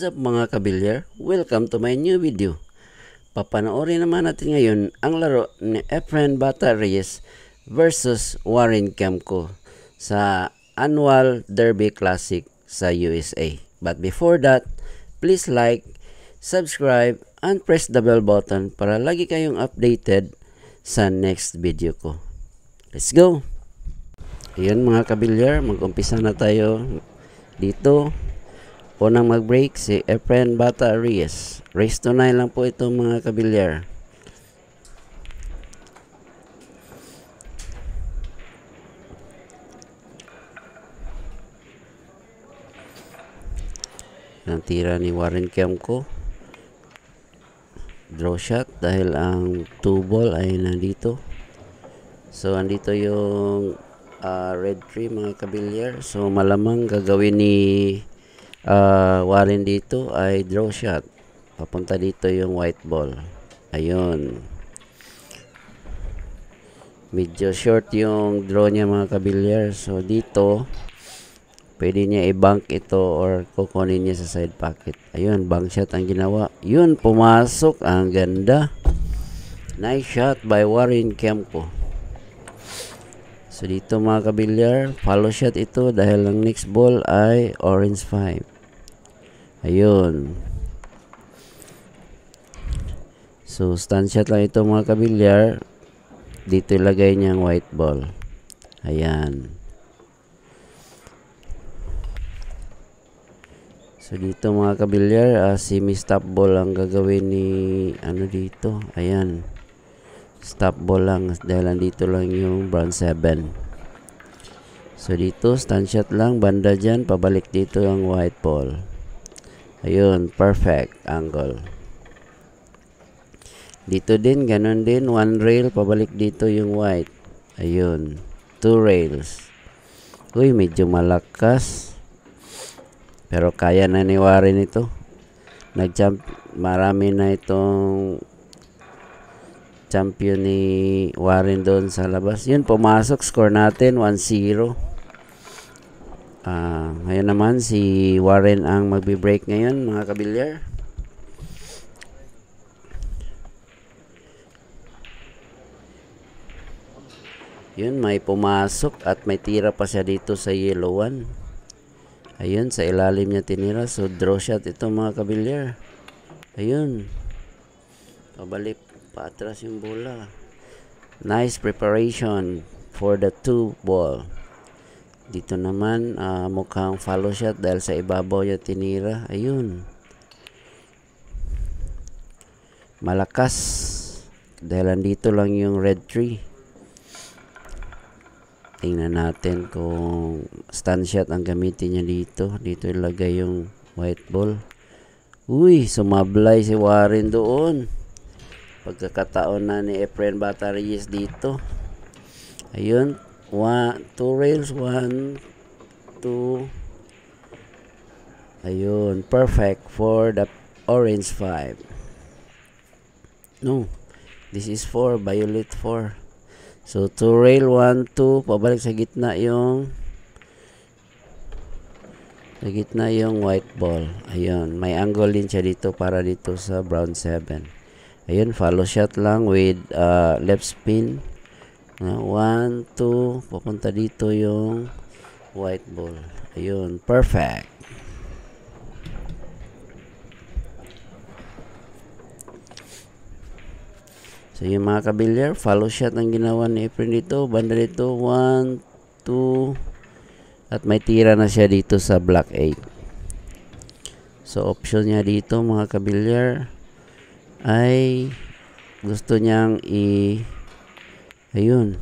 What's up mga kabilyar? Welcome to my new video. Papanoorin naman natin ngayon ang laro ni Efren Bata versus Warren Kemko sa Annual Derby Classic sa USA. But before that, please like, subscribe, and press the bell button para lagi kayong updated sa next video ko. Let's go! Ayan mga kabilyar, mag-umpisa na tayo dito Unang mag-break si Efren Bata Reyes. Race to 9 lang po itong mga kabilyar. Ang tira ni Warren Kemko. Draw shot dahil ang 2 ball ay nandito. So andito yung uh, red tree mga kabilyar. So malamang gagawin ni uh, ah, warin dito ay draw shot papunta dito yung white ball ayun medyo short yung draw niya mga kabilyar so dito pwede niya i-bank ito or kukunin niya sa side pocket ayun bank shot ang ginawa yun pumasok ang ganda nice shot by Warren Kempo So dito mga kabilyar, follow shot ito dahil ang next ball ay orange 5. Ayun. So stand shot lang ito mga kabilyar. Dito ilagay niya ang white ball. Ayan. So dito mga kabilyar, uh, ah, si Miss Ball ang gagawin ni ano dito. Ayan stop ball lang dahil andito lang yung brown 7 so dito stand shot lang banda dyan pabalik dito yung white ball ayun perfect angle dito din ganun din one rail pabalik dito yung white ayun two rails uy medyo malakas pero kaya na ni Warren ito nagjump marami na itong champion ni Warren doon sa labas. Yun, pumasok. Score natin, 1-0. Uh, ah, ngayon naman, si Warren ang magbe-break ngayon, mga kabilyar. Yun, may pumasok at may tira pa siya dito sa yellow one. Ayun, sa ilalim niya tinira. So, draw shot ito, mga kabilyar. Ayun. Pabalik Patras yung bola. Nice preparation for the two ball. Dito naman, uh, mukhang follow shot dahil sa ibabaw yung tinira. Ayun. Malakas. Dahil dito lang yung red tree. Tingnan natin kung stand shot ang gamitin niya dito. Dito ilagay yung white ball. Uy, sumablay si Warren doon pagkakataon na ni Efren Bata Reyes dito ayun two rails 1 2 ayun perfect for the orange 5 no this is 4 violet 4 so two rail 1 2 pabalik sa gitna yung sa gitna yung white ball ayun may angle din siya dito para dito sa brown 7 Ayun, follow shot lang with uh, left spin. 1, 2, papunta dito yung white ball. Ayun, perfect. So, yung mga kabilyar, follow shot ang ginawa ni Efren dito. Banda dito, 1, 2, at may tira na siya dito sa black 8. So, option niya dito mga kabilyar ay gusto niyang i ayun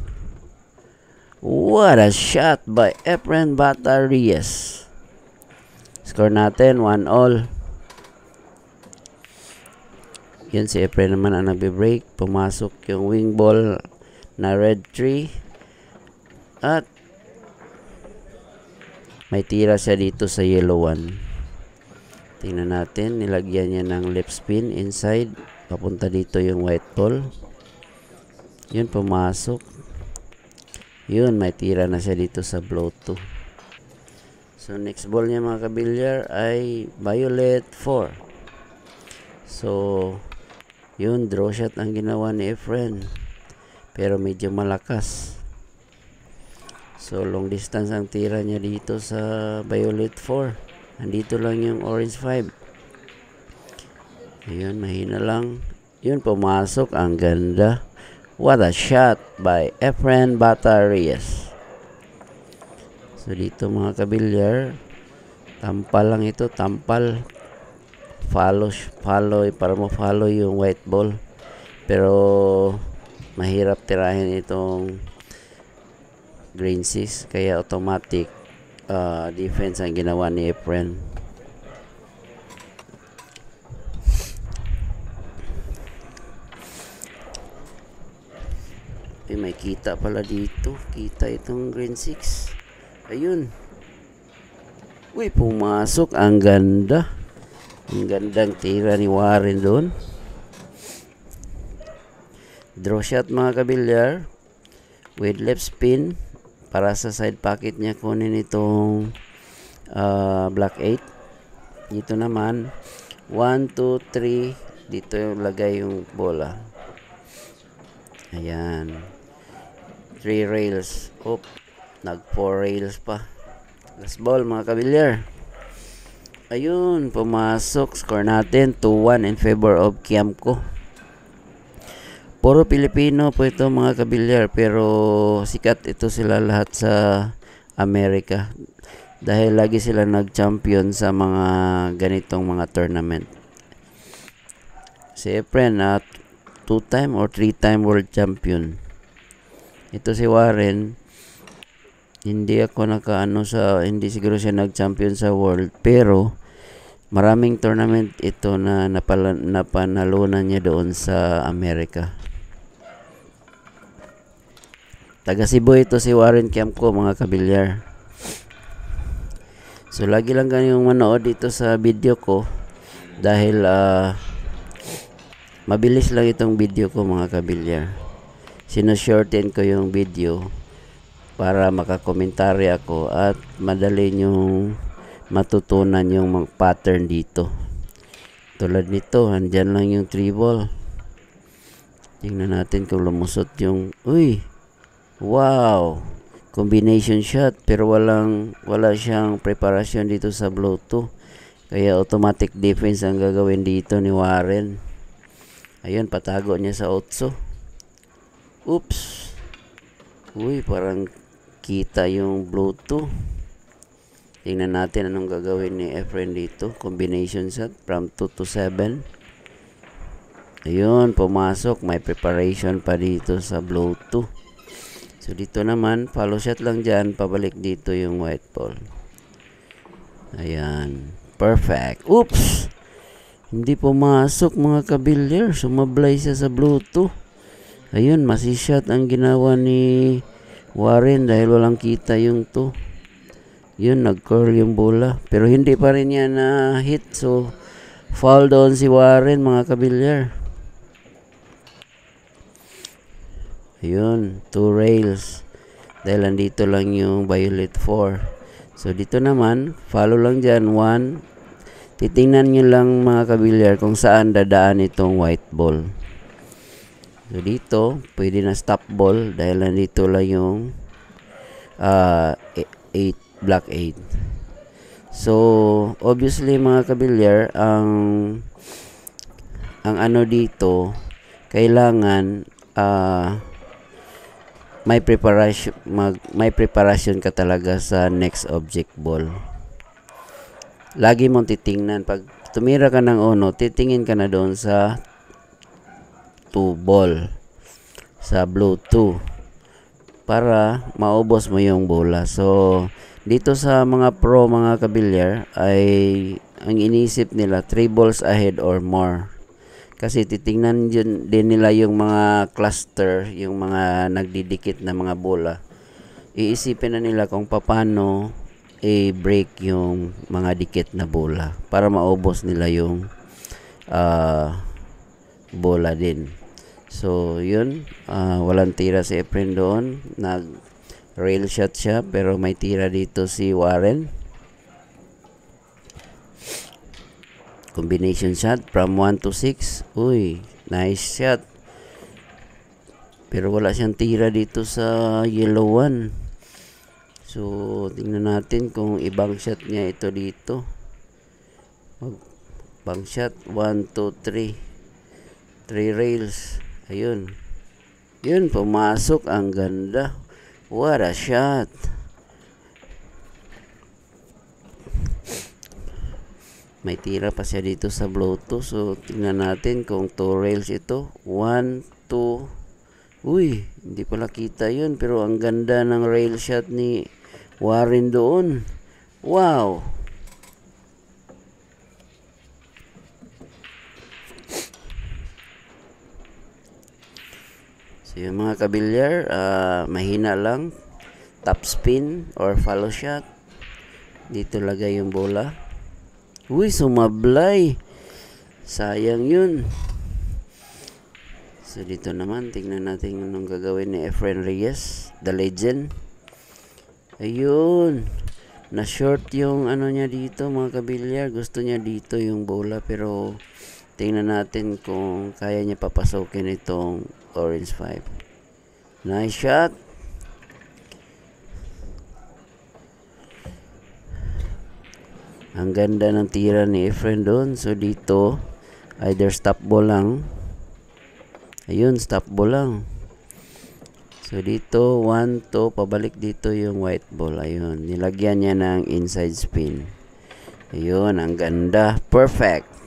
what a shot by Efren Batarias score natin 1 all yun si Efren naman ang nagbe-break pumasok yung wing ball na red tree at may tira siya dito sa yellow one Tingnan natin, nilagyan niya ng left spin inside. Papunta dito yung white ball. Yun, pumasok. Yun, may tira na siya dito sa blow 2. So, next ball niya mga kabilyar ay violet 4. So, yun, draw shot ang ginawa ni Efren. Pero medyo malakas. So, long distance ang tira niya dito sa violet 4. Nandito lang yung orange 5. Ayun, mahina lang. Yun, pumasok. Ang ganda. What a shot by Efren Batarias. So, dito mga kabilyar, tampal lang ito, tampal. Follow, follow, para mo follow yung white ball. Pero, mahirap tirahin itong green 6. Kaya automatic, uh, defense ang ginawa ni Efren eh, may kita pala dito kita itong green 6 ayun uy pumasok ang ganda ang gandang tira ni Warren doon draw shot mga kabilyar with left spin para sa side pocket niya kunin itong uh, black 8 dito naman 1, 2, 3 dito yung lagay yung bola ayan 3 rails Oop, nag 4 rails pa last ball mga kabilyar ayun pumasok score natin 2-1 in favor of Kiamco Puro Pilipino po ito mga kabilyar pero sikat ito sila lahat sa Amerika dahil lagi sila nag-champion sa mga ganitong mga tournament. Si Efren at uh, two-time or three-time world champion. Ito si Warren hindi ako nakaano sa hindi siguro siya nag-champion sa world pero maraming tournament ito na napala, napanalunan niya doon sa Amerika. Taga Cebu ito si Warren ko mga kabilyar. So lagi lang kayong manood dito sa video ko dahil uh, mabilis lang itong video ko mga kabilyar. Sinushorten ko yung video para makakomentary ako at madali nyong matutunan yung mga pattern dito. Tulad nito, andyan lang yung three ball. Tingnan natin kung lumusot yung... Uy! Wow! Combination shot pero walang wala siyang preparasyon dito sa blow 2. Kaya automatic defense ang gagawin dito ni Warren. Ayun, patago niya sa otso. Oops! Uy, parang kita yung blow 2. Tingnan natin anong gagawin ni Efren dito. Combination shot from 2 to 7. Ayun, pumasok. May preparation pa dito sa blow 2. So, dito naman, follow shot lang dyan. Pabalik dito yung white ball. Ayan. Perfect. Oops! Hindi pumasok mga kabilyar. Sumablay siya sa Bluetooth. Ayun, masishot ang ginawa ni Warren dahil walang kita yung to. Yun, nag-curl yung bola. Pero hindi pa rin niya na-hit. So, fall doon si Warren mga kabilyar. Ayun, two rails. Dahil andito lang yung violet 4. So, dito naman, follow lang dyan, 1. Titingnan nyo lang mga kabilyar kung saan dadaan itong white ball. So, dito, pwede na stop ball dahil andito lang yung uh, ah, 8, e, black 8. So, obviously mga kabilyar, ang ang ano dito kailangan uh, may preparation mag may preparation ka talaga sa next object ball lagi mong titingnan pag tumira ka ng uno titingin ka na doon sa two ball sa blue 2 para maubos mo yung bola so dito sa mga pro mga kabilyar ay ang inisip nila 3 balls ahead or more kasi titingnan yun, din nila yung mga cluster, yung mga nagdidikit na mga bola. Iisipin na nila kung paano i-break yung mga dikit na bola para maubos nila yung uh, bola din. So, yun. Uh, walang tira si Efren doon. Nag rail shot siya pero may tira dito si Warren. Combination shot from 1 to 6. Uy, nice shot. Pero wala siyang tira dito sa yellow 1. So, tingnan natin kung ibang shot niya ito dito. Bang shot 1 2 3. 3 rails. Ayun. Yun, pumasok. Ang ganda. What a shot. may tira pa siya dito sa Bluetooth so tingnan natin kung 2 rails ito 1, 2 uy hindi pala kita yun pero ang ganda ng rail shot ni Warren doon wow so yung mga kabilyar uh, mahina lang top spin or follow shot dito lagay yung bola Uy, sumablay. Sayang yun. So, dito naman, tingnan natin anong gagawin ni Efren Reyes, the legend. Ayun. Na-short yung ano niya dito, mga kabilyar. Gusto niya dito yung bola, pero tingnan natin kung kaya niya papasokin itong orange 5. Nice shot. Ang ganda ng tira ni Efren doon. So, dito, either stop ball lang. Ayun, stop ball lang. So, dito, 1, 2, pabalik dito yung white ball. Ayun, nilagyan niya ng inside spin. Ayun, ang ganda. Perfect.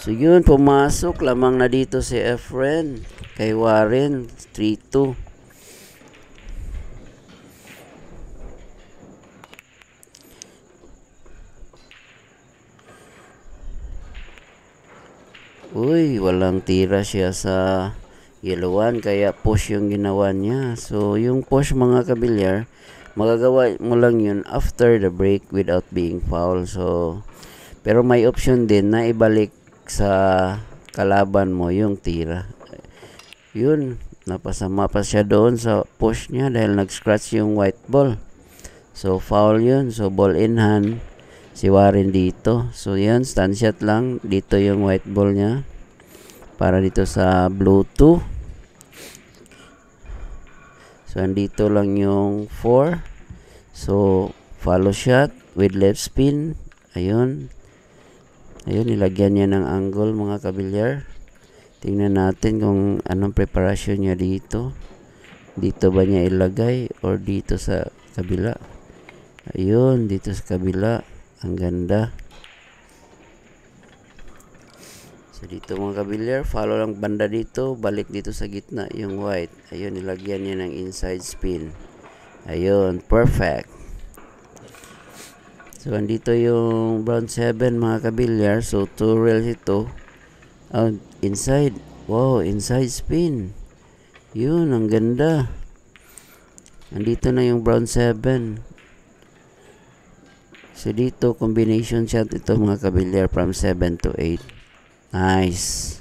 So yun, pumasok lamang na dito si Efren kay Warren 3-2. uy walang tira siya sa yellowan kaya push yung ginawa niya so yung push mga kabilyar magagawa mo lang yun after the break without being foul so pero may option din na ibalik sa kalaban mo yung tira yun napasama pa siya doon sa push niya dahil nag scratch yung white ball so foul yun so ball in hand si Warren dito. So, yan. stand shot lang. Dito yung white ball niya. Para dito sa blue 2. So, andito lang yung 4. So, follow shot with left spin. Ayun. Ayun, nilagyan niya ng angle mga kabilyar. Tingnan natin kung anong preparation niya dito. Dito ba niya ilagay or dito sa kabila? Ayun, dito sa kabila. Ang ganda. So dito mga kabilyar, follow lang banda dito, balik dito sa gitna yung white. Ayun, nilagyan niya ng inside spin. Ayun, perfect. So andito yung brown 7 mga kabilyar. So 2 rails ito. Oh, inside. Wow, inside spin. Yun, ang ganda. Andito na yung brown 7. So, dito, combination shot ito mga kabilyar from 7 to 8. Nice.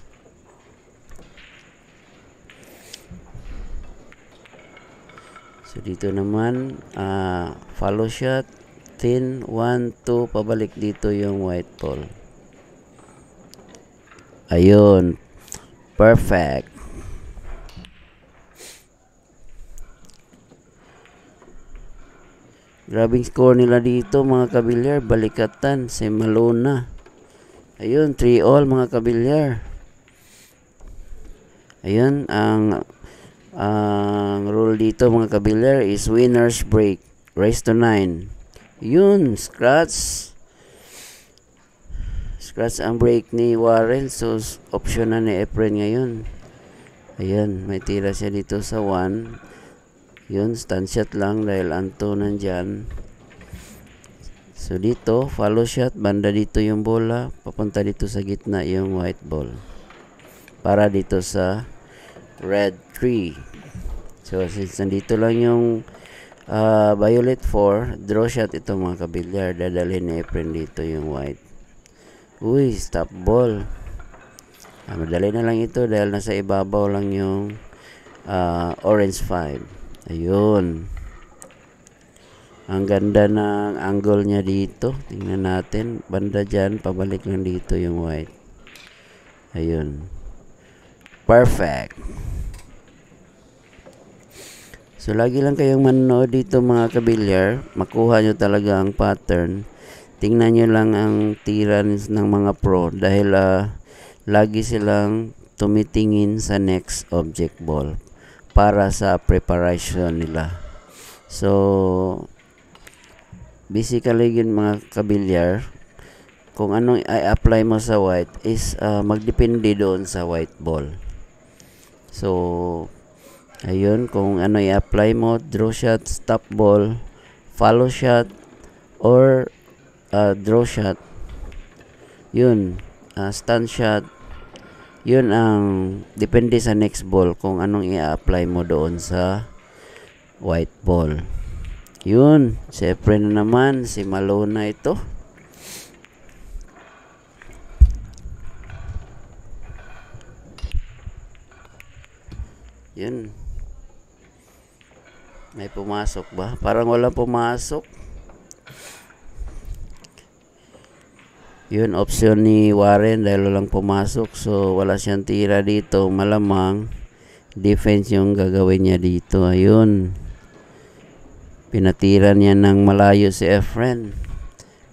So, dito naman, uh, follow shot, thin, 1, 2, pabalik dito yung white ball. Ayun. Perfect. Grabing score nila dito mga kabilyar. Balikatan si Malona. Ayun, 3 all mga kabilyar. Ayun, ang ang rule dito mga kabilyar is winner's break. Race to 9. Yun, scratch. Scratch ang break ni Warren. So, option na ni Efren ngayon. Ayan, may tira siya dito sa 1 yun stand shot lang dahil anto nandyan so dito follow shot banda dito yung bola papunta dito sa gitna yung white ball para dito sa red 3 so since nandito lang yung uh, violet 4 draw shot ito mga kabilyar dadalhin ni Efren dito yung white uy stop ball ah, madali na lang ito dahil nasa ibabaw lang yung uh, orange 5 Ayun. Ang ganda ng angle niya dito. Tingnan natin. Banda dyan, pabalik lang dito yung white. Ayun. Perfect. So, lagi lang kayong manood dito mga kabilyar. Makuha nyo talaga ang pattern. Tingnan nyo lang ang tirans ng mga pro. Dahil uh, lagi silang tumitingin sa next object ball para sa preparation nila. So, basically yun mga kabilyar, kung anong i-apply mo sa white is uh, magdepende doon sa white ball. So, ayun, kung ano i-apply mo, draw shot, stop ball, follow shot, or uh, draw shot, yun, uh, stand shot, yun ang depende sa next ball kung anong i-apply mo doon sa white ball yun syempre na naman si Malona ito yun may pumasok ba parang walang pumasok Yun, option ni Warren dahil lang pumasok. So, wala siyang tira dito. Malamang, defense yung gagawin niya dito. Ayun. Pinatira niya ng malayo si Efren.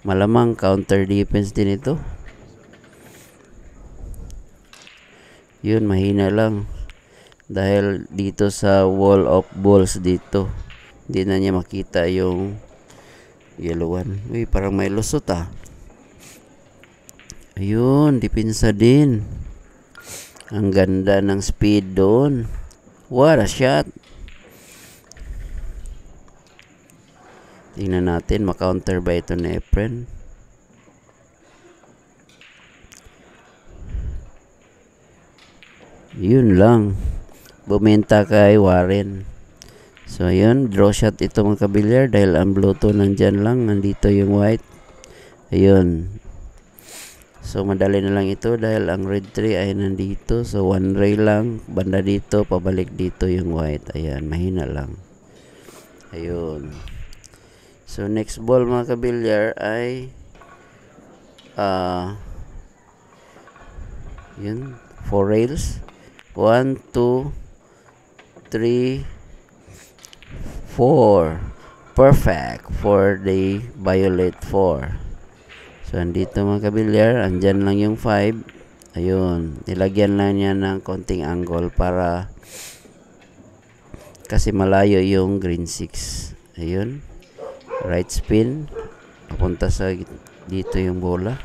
Malamang, counter defense din ito. Yun, mahina lang. Dahil dito sa wall of balls dito. Hindi na niya makita yung yellow one. Uy, parang may lusot ah. Ayun, dipinsa din. Ang ganda ng speed doon. What a shot. Tingnan natin, makounter ba ito ni Efren? Yun lang. Bumenta kay Warren. So, ayun. Draw shot ito mga kabilyar dahil ang blue tone nandyan lang. Nandito yung white. Ayun. So madali na lang ito dahil ang red 3 ay nandito. So one ray lang, banda dito, pabalik dito yung white. Ayan, mahina lang. Ayun. So next ball mga kabilyar ay uh, yun, 4 rails. 1, 2, 3, 4. Perfect for the violet 4. So, andito mga kabilyar, andyan lang yung 5. Ayun, nilagyan lang niya ng konting angle para kasi malayo yung green 6. Ayun, right spin, papunta sa dito yung bola.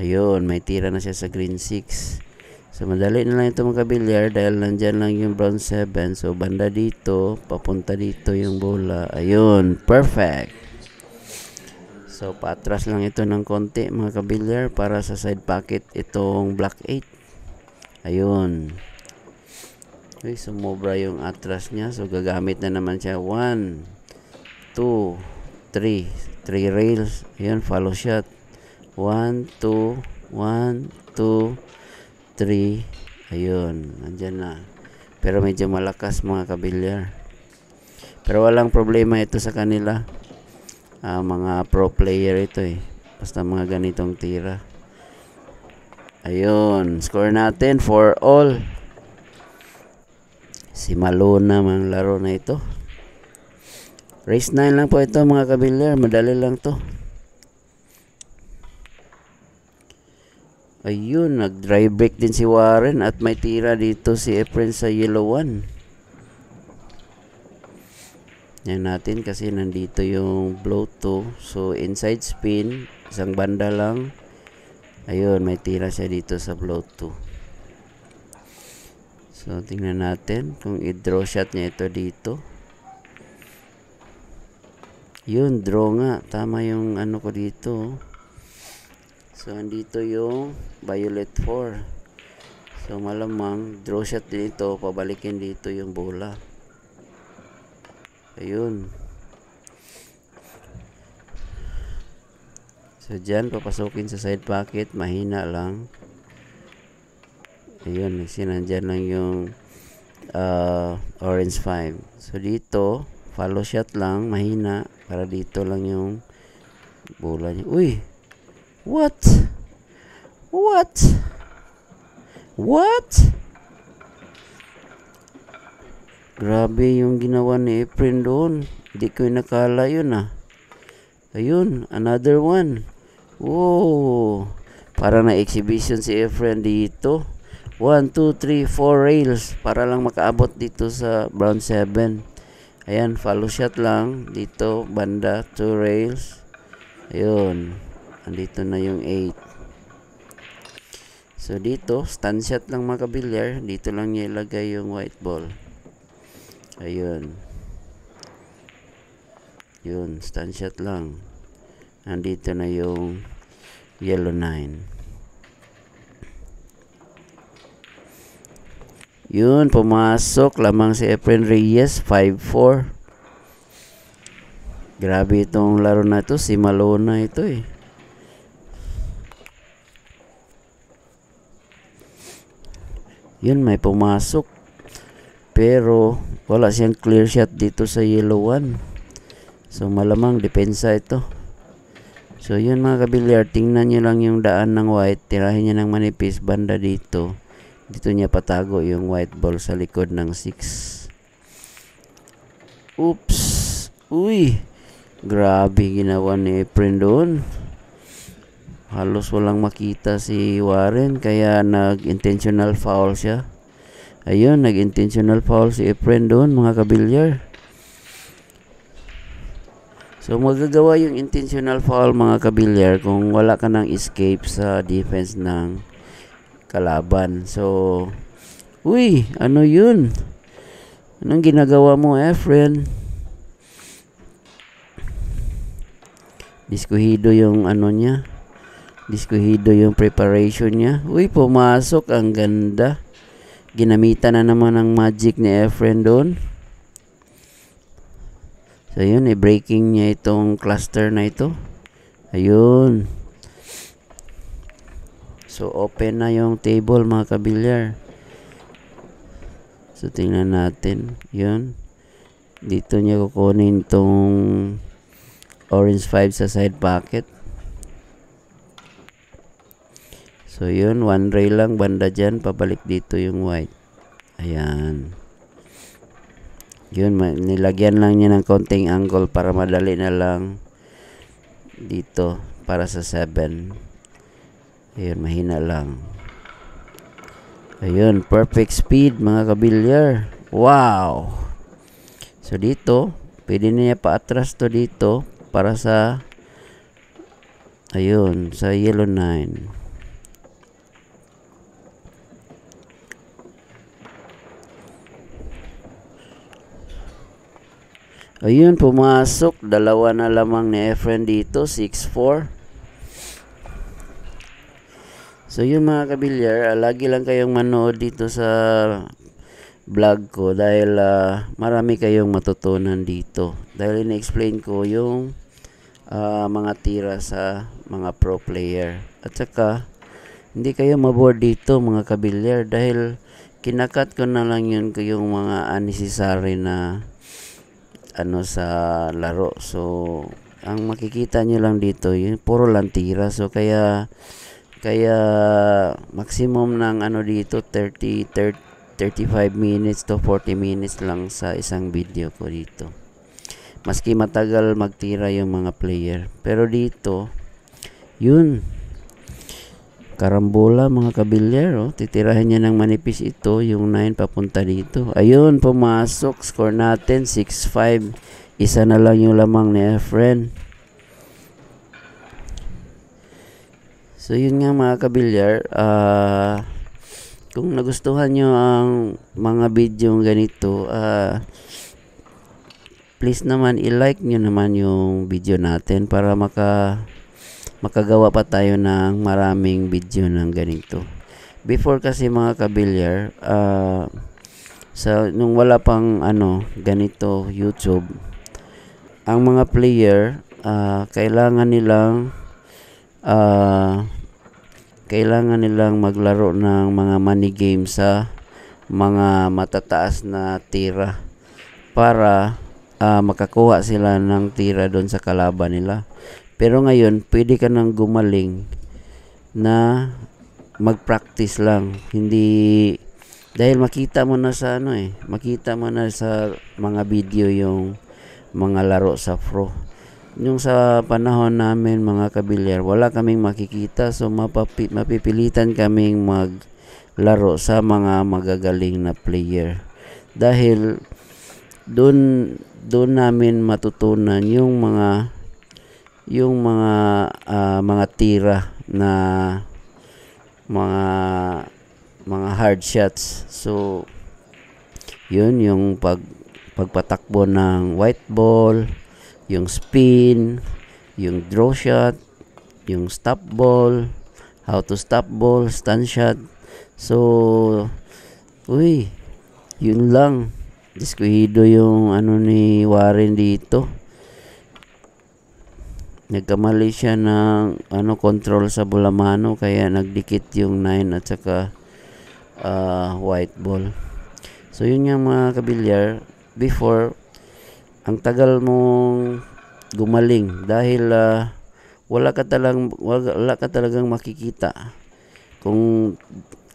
Ayun, may tira na siya sa green 6. So, madali na lang ito mga kabilyar dahil nandyan lang yung brown 7. So, banda dito, papunta dito yung bola. Ayun, perfect. So patras lang ito ng konti mga kabilyar para sa side pocket itong black 8. Ayun. Okay, sumobra yung atras niya. So gagamit na naman siya 1 2 3 3 rails. Ayun, follow shot. 1 2 1 2 3 Ayun, nandyan na. Pero medyo malakas mga kabilyar. Pero walang problema ito sa kanila uh, mga pro player ito eh. Basta mga ganitong tira. Ayun, score natin for all. Si Malona mang laro na ito. Race 9 lang po ito mga kabilyar. Madali lang to. Ayun, nag drive break din si Warren at may tira dito si Efren sa yellow 1. Yan natin kasi nandito yung blow 2. So inside spin, isang banda lang. Ayun, may tira siya dito sa blow 2. So tingnan natin kung i-draw shot niya ito dito. Yun, draw nga. Tama yung ano ko dito. Oh. So andito yung violet 4. So malamang draw shot dito, pabalikin dito yung bola ayun so dyan papasukin sa side pocket mahina lang ayun sinandyan lang yung uh, orange 5 so dito follow shot lang mahina para dito lang yung bola niya uy what what what Grabe yung ginawa ni Efren doon. Hindi ko nakala yun ah. Ayun, another one. Wow. Para na exhibition si Efren dito. 1, 2, 3, 4 rails. Para lang makaabot dito sa Brown 7. Ayan, follow shot lang. Dito, banda, 2 rails. Ayun. Andito na yung 8. So, dito, stand shot lang mga kabilyar. Dito lang niya ilagay yung white ball ayun yun stand shot lang andito na yung yellow 9 yun pumasok lamang si Efren Reyes 5-4 Grabe itong laro na to Si Malona ito eh. Yun, may pumasok pero wala siyang clear shot dito sa yellow one so malamang depensa ito so yun mga kabilyar tingnan nyo lang yung daan ng white tirahin niya ng manipis banda dito dito niya patago yung white ball sa likod ng 6 oops uy grabe ginawa ni Efren doon halos walang makita si Warren kaya nag intentional foul siya Ayun, nag-intentional foul si Efren doon mga kabilyar. So magagawa yung intentional foul mga kabilyar kung wala ka ng escape sa defense ng kalaban. So, uy, ano yun? Anong ginagawa mo Efren? Diskuhido yung ano niya. Diskuhido yung preparation niya. Uy, pumasok. Ang ganda ginamitan na naman ng magic ni Efren doon. So, yun, i-breaking eh, niya itong cluster na ito. Ayun. So, open na yung table mga kabilyar. So, tingnan natin. Yun. Dito niya kukunin itong orange 5 sa side pocket. So, yun. One ray lang. Banda dyan. Pabalik dito yung white. Ayan. Yun. Nilagyan lang niya ng konting angle para madali na lang dito para sa 7. Ayun. Mahina lang. Ayun. Perfect speed mga kabilyar. Wow! So, dito. Pwede niya pa-atras to dito para sa ayun, sa yellow 9. Ayun, pumasok. Dalawa na lamang ni Efren dito. 6-4. So, yun mga kabilyar, uh, lagi lang kayong manood dito sa vlog ko dahil uh, marami kayong matutunan dito. Dahil in-explain ko yung uh, mga tira sa mga pro player. At saka, hindi kayo maboard dito mga kabilyar dahil kinakat ko na lang yun yung mga unnecessary na ano sa laro. So ang makikita nyo lang dito, yun, puro lang tira So kaya kaya maximum ng ano dito 30, 30 35 minutes to 40 minutes lang sa isang video ko dito. Maski matagal magtira yung mga player. Pero dito, yun, karambola mga kabilyar titirahin niya ng manipis ito yung 9 papunta dito ayun pumasok score natin 6-5 isa na lang yung lamang ni Efren so yun nga mga kabilyar uh, kung nagustuhan nyo ang mga video ganito uh, please naman i-like nyo naman yung video natin para maka makagawa pa tayo ng maraming video ng ganito. Before kasi mga kabilyar, uh, sa nung wala pang ano ganito YouTube ang mga player uh, kailangan nilang uh, kailangan nilang maglaro ng mga money game sa mga matataas na tira para uh, makakuha sila ng tira doon sa kalaban nila pero ngayon, pwede ka nang gumaling na mag-practice lang. Hindi dahil makita mo na sa ano eh, makita mo na sa mga video yung mga laro sa pro. Yung sa panahon namin mga kabilyar, wala kaming makikita so mapapi, mapipilitan kaming maglaro sa mga magagaling na player. Dahil doon doon namin matutunan yung mga yung mga uh, mga tira na mga mga hard shots. So yun yung pag pagpatakbo ng white ball, yung spin, yung draw shot, yung stop ball, how to stop ball, stun shot. So uy, yun lang. Diskuhido yung ano ni Warren dito nagkamali siya ng ano control sa Bulamano kaya nagdikit yung 9 at saka uh, white ball so yun yung mga kabilyar before ang tagal mong gumaling dahil uh, wala ka talang wala ka talagang makikita kung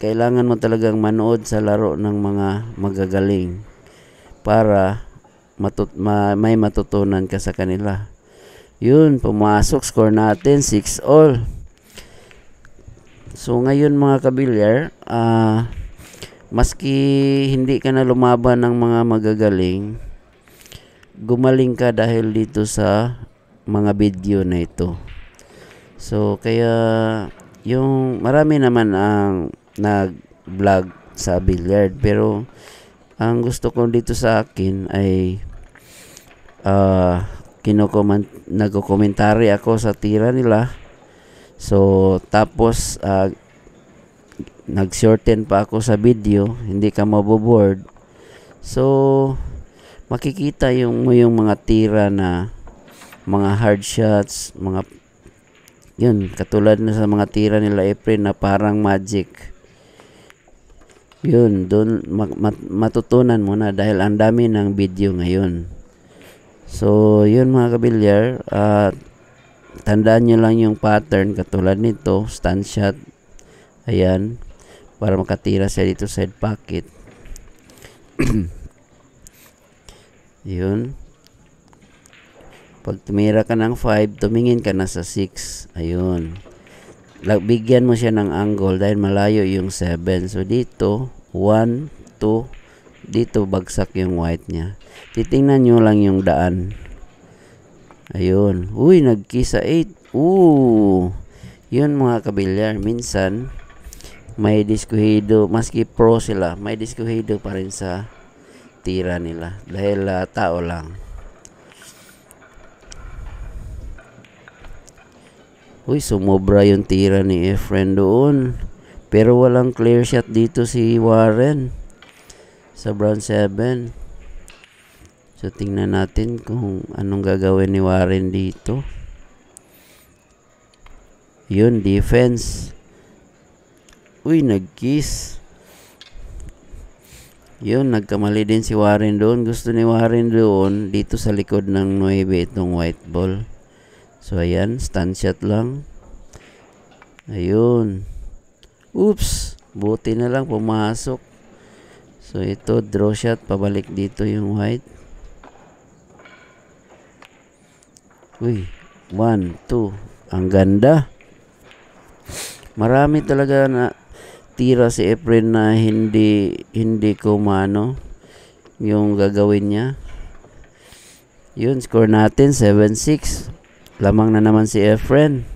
kailangan mo talagang manood sa laro ng mga magagaling para matut ma may matutunan ka sa kanila yun, pumasok. Score natin, 6 all. So, ngayon mga kabilyar, uh, maski hindi ka na lumaban ng mga magagaling, gumaling ka dahil dito sa mga video na ito. So, kaya yung marami naman ang nag-vlog sa billiard pero ang gusto ko dito sa akin ay uh, kinokoment nagkokomentary ako sa tira nila. So tapos uh, nag-shorten pa ako sa video, hindi ka maboboard. So makikita yung mo yung mga tira na mga hard shots, mga yun, katulad na sa mga tira nila April na parang magic yun, doon mat, matutunan mo na dahil ang dami ng video ngayon. So, yun mga kabilyar. At, tandaan nyo lang yung pattern katulad nito. Stand shot. Ayan. Para makatira siya dito side pocket. yun. Pag tumira ka ng 5, tumingin ka na sa 6. Ayun. Bigyan mo siya ng angle dahil malayo yung 7. So, dito, 1, 2, dito bagsak yung white niya titingnan nyo lang yung daan ayun uy nagkisa 8 ooh yun mga kabilyar minsan may diskuhido maski pro sila may diskuhido pa rin sa tira nila dahil uh, tao lang Uy, sumobra yung tira ni Efren doon. Pero walang clear shot dito si Warren sa Brown 7. So, tingnan natin kung anong gagawin ni Warren dito. Yun, defense. Uy, nag-kiss. Yun, nagkamali din si Warren doon. Gusto ni Warren doon, dito sa likod ng 9 itong white ball. So, ayan, stand shot lang. Ayun. Oops, buti na lang pumasok. So ito draw shot pabalik dito yung white. Uy, 1 2. Ang ganda. Marami talaga na tira si Efren na hindi hindi ko mano yung gagawin niya. Yun, score natin 7-6. Lamang na naman si Efren.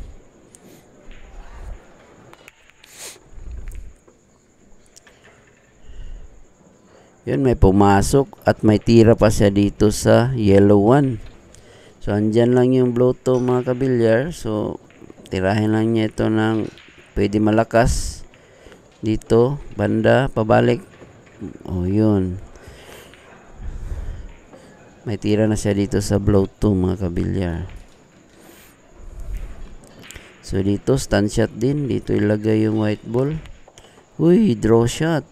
Yun, may pumasok at may tira pa siya dito sa yellow one. So, andyan lang yung bloto mga kabilyar. So, tirahin lang niya ito ng pwede malakas. Dito, banda, pabalik. O, oh, yun. May tira na siya dito sa bloto mga kabilyar. So, dito, stand shot din. Dito ilagay yung white ball. Uy, draw shot.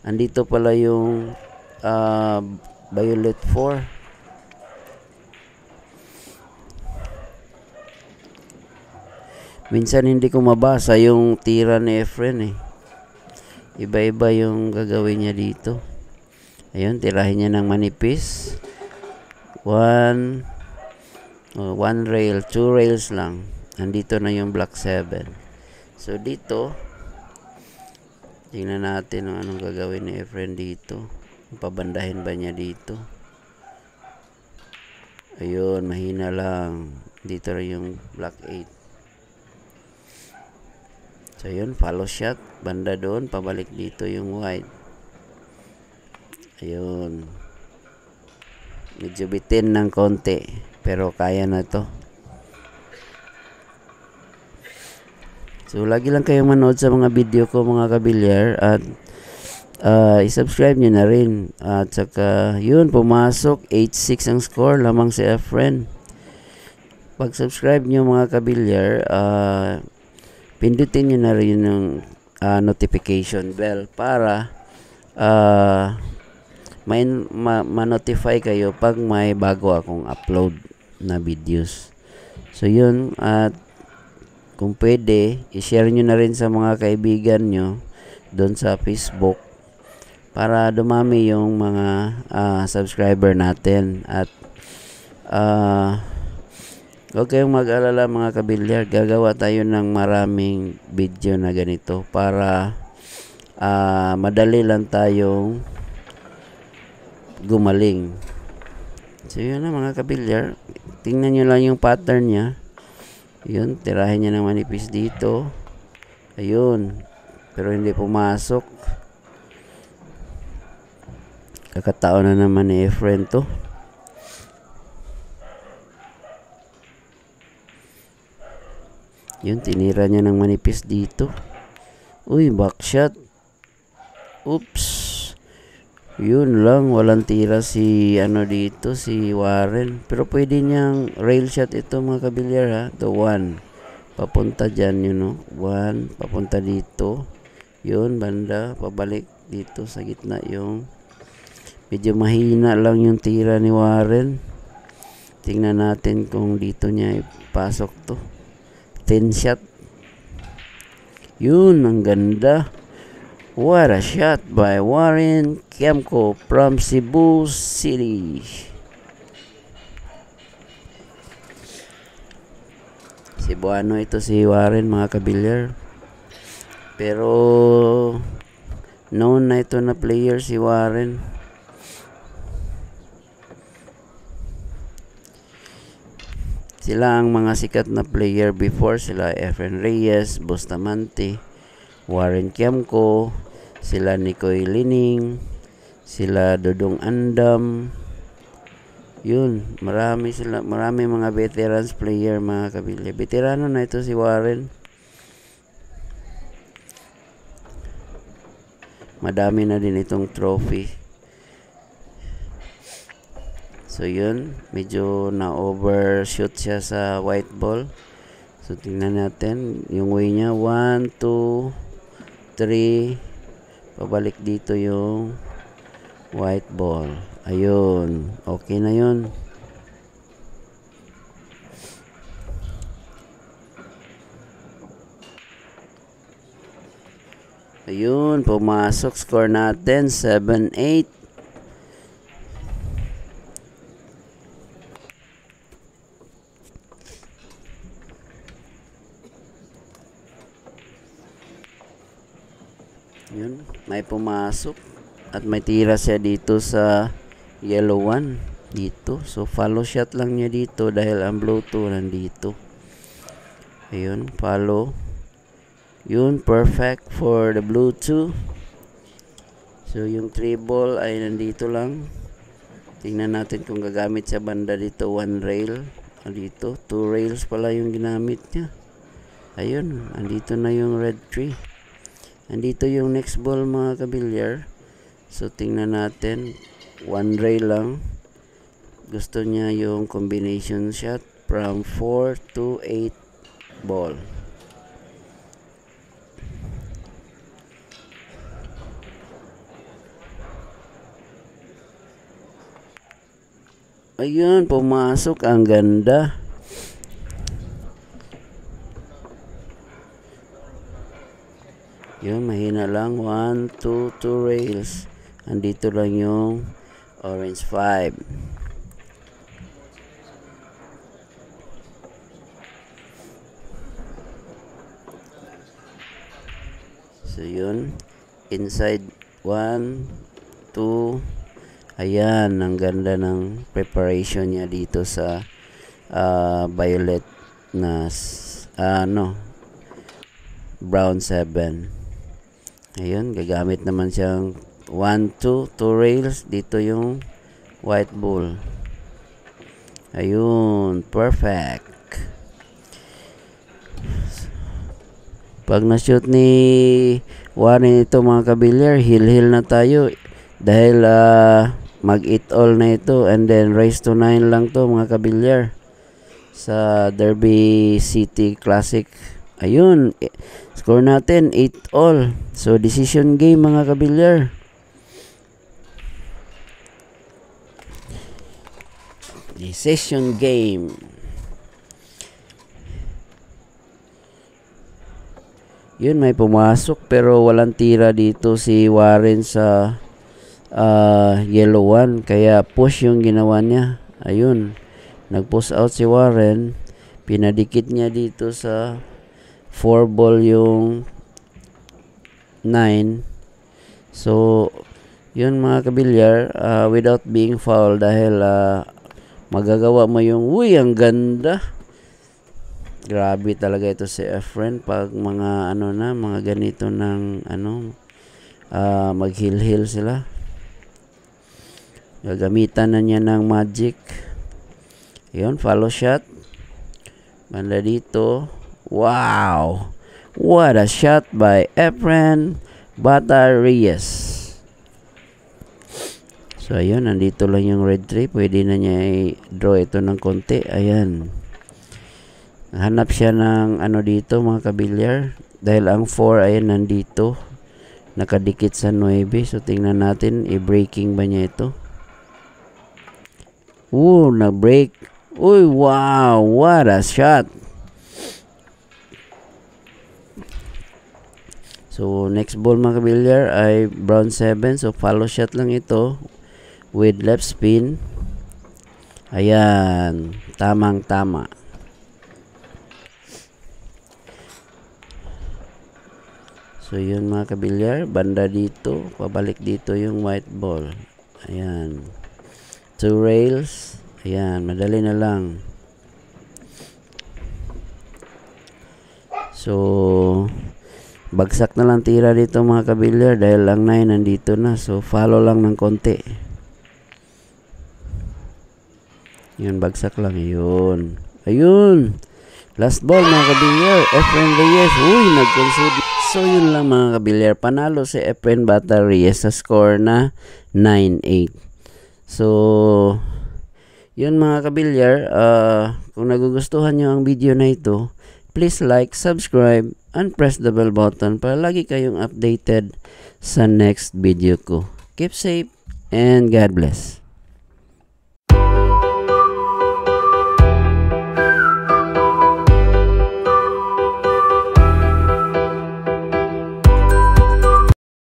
Andito pala yung uh, Violet 4. Minsan hindi ko mabasa yung tira ni Efren eh. Iba-iba yung gagawin niya dito. Ayun, tirahin niya ng manipis. 1 oh, one rail, two rails lang. Andito na yung block 7. So dito, Tingnan natin ang anong gagawin ni Efren dito. Pabandahin ba niya dito? Ayun, mahina lang. Dito rin yung black 8. So, yun, follow shot. Banda doon, pabalik dito yung white. Ayun. Medyo bitin ng konti. Pero kaya na to. So, lagi lang kayong manood sa mga video ko mga kabilyar at uh, i-subscribe nyo na rin. At saka, yun, pumasok 8-6 ang score lamang si Efren. Pag-subscribe nyo mga kabilyar, uh, pindutin nyo na rin yung uh, notification bell para uh, may ma, ma-notify kayo pag may bago akong upload na videos. So yun at kung pwede, i-share nyo na rin sa mga kaibigan nyo doon sa Facebook para dumami yung mga uh, subscriber natin at uh, huwag kayong mag-alala mga kabilyar gagawa tayo ng maraming video na ganito para uh, madali lang tayong gumaling so yun na mga kabilyar tingnan nyo lang yung pattern niya Ayun, tirahin niya ng manipis dito. Ayun. Pero hindi pumasok. Kakataon na naman ni Efren to. Yun, tinira niya ng manipis dito. Uy, backshot. Oops. Yun lang, walang tira si ano dito, si Warren. Pero pwede niyang rail shot ito mga kabilyar ha. The one. Papunta dyan, you know. One, papunta dito. Yun, banda, pabalik dito sa gitna yung medyo mahina lang yung tira ni Warren. Tingnan natin kung dito niya ipasok to. 10 shot. Yun, ang ganda. What a shot by Warren Kemko from Cebu City. Cebuano ito si Warren mga kabilyar. Pero known na ito na player si Warren. Sila ang mga sikat na player before sila Efren Reyes, Bustamante, Warren Kiamko, sila Nicoy Lining, sila Dodong Andam. Yun, marami sila, marami mga veterans player mga kabilya. Veterano na ito si Warren. Madami na din itong trophy. So yun, medyo na-overshoot siya sa white ball. So tingnan natin yung way niya 1 2 3 pabalik dito yung white ball ayun okay na yun ayun pumasok score natin 7-8 Yun, may pumasok at may tira siya dito sa yellow one dito. So follow shot lang niya dito dahil ang blow 2 nandito. Ayun, follow. Yun, perfect for the blue two So yung three ball ay nandito lang. Tingnan natin kung gagamit sa banda dito one rail. Dito, two rails pala yung ginamit niya. Ayun, andito na yung red tree. Andito yung next ball mga kabilyar. So, tingnan natin. One ray lang. Gusto niya yung combination shot from 4 to 8 ball. Ayun, pumasok. Ang ganda. Yun, mahina lang. 1, 2, 2 rails. Andito lang yung orange 5. So, yun. Inside 1, 2. Ayan, ang ganda ng preparation niya dito sa uh, violet na uh, brown 7 Ayun, gagamit naman siyang 1, 2, 2 rails. Dito yung white bull. Ayun, perfect. Pag na-shoot ni Warren ito mga kabilyar, hill-hill na tayo. Dahil uh, mag-eat all na ito and then race to 9 lang to mga kabilyar. Sa Derby City Classic. Ayun, Score natin, 8 all. So, decision game mga kabilyar. Decision game. Yun, may pumasok pero walang tira dito si Warren sa uh, yellow one. Kaya push yung ginawa niya. Ayun, nag-push out si Warren. Pinadikit niya dito sa 4 ball yung 9 so yun mga kabilyar uh, without being foul dahil uh, magagawa mo yung uy ang ganda grabe talaga ito si Efren pag mga ano na mga ganito ng ano uh, maghilhil sila gagamitan na niya ng magic yun follow shot banda dito Wow! What a shot by Efren Batarias. So, ayun. Nandito lang yung red tree. Pwede na niya i-draw ito ng konti. Ayan. Hanap siya ng ano dito mga kabilyar. Dahil ang 4 ayan nandito. Nakadikit sa 9. So, tingnan natin. I-breaking ba niya ito? Ooh, na-break. Uy, wow. What a shot. So, next ball mga kabilyar ay brown 7. So, follow shot lang ito with left spin. Ayan. Tamang tama. So, yun mga kabilyar. Banda dito. Pabalik dito yung white ball. Ayan. Two rails. Ayan. Madali na lang. So, Bagsak na lang tira dito mga kabilyar dahil ang 9 nandito na. So follow lang ng konti. Yun, bagsak lang. Yun. Ayun. Last ball mga kabilyar. FN Reyes. Uy, nag-concede. So yun lang mga kabilyar. Panalo si FN Bata Reyes sa score na 9-8. So, yun mga kabilyar. Uh, kung nagugustuhan nyo ang video na ito, please like, subscribe, and press the bell button para lagi kayong updated sa next video ko. Keep safe and God bless.